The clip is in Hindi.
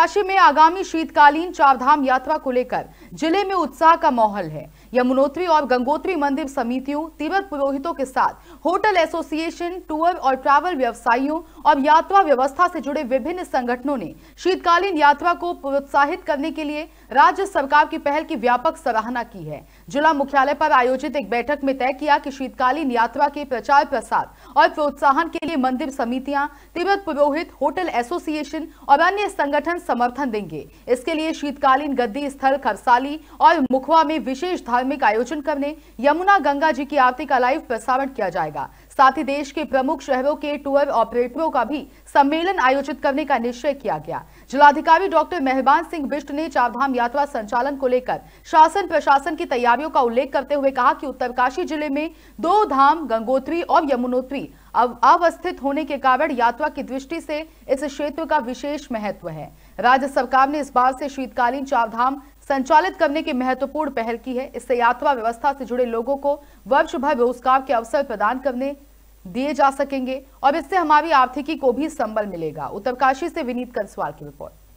राशि में आगामी शीतकालीन चारधाम यात्रा को लेकर जिले में उत्साह का माहौल है यमुनोत्री और गंगोत्री मंदिर समितियों तीव्र पुरोहितों के साथ होटल एसोसिएशन टूर और ट्रैवल व्यवसायियों और यात्रा व्यवस्था से जुड़े विभिन्न संगठनों ने शीतकालीन यात्रा को प्रोत्साहित करने के लिए राज्य सरकार की पहल की व्यापक सराहना की है जिला मुख्यालय पर आयोजित एक बैठक में तय किया कि शीतकालीन यात्रा के प्रचार प्रसार और प्रोत्साहन के लिए मंदिर समितियां तिब्बत पुरोहित होटल एसोसिएशन और अन्य संगठन समर्थन देंगे इसके लिए शीतकालीन गद्दी स्थल खरसाल वैशाली और मुखवा में विशेष धार्मिक आयोजन करने यमुना गंगा जी की आरती का लाइव प्रसारण किया जाएगा साथ ही देश के प्रमुख शहरों के टूर ऑपरेटरों का भी सम्मेलन आयोजित करने का निश्चय किया गया जिलाधिकारी डॉक्टर मेहरबान सिंह बिष्ट ने चारधाम यात्रा संचालन को लेकर शासन प्रशासन की तैयारियों का उल्लेख करते हुए कहा कि उत्तरकाशी जिले में दो धाम गंगोत्री और यमुनोत्री अवस्थित होने के कारण यात्रा की दृष्टि से इस क्षेत्र का विशेष महत्व है राज्य सरकार ने इस बार से शीतकालीन चारधाम संचालित करने की महत्वपूर्ण पहल की है इससे यात्रा व्यवस्था से जुड़े लोगों को वर्ष भर रोजगार के अवसर प्रदान करने दिए जा सकेंगे और इससे हमारी आर्थिकी को भी संबल मिलेगा उत्तरकाशी से विनीत कंसवाल की रिपोर्ट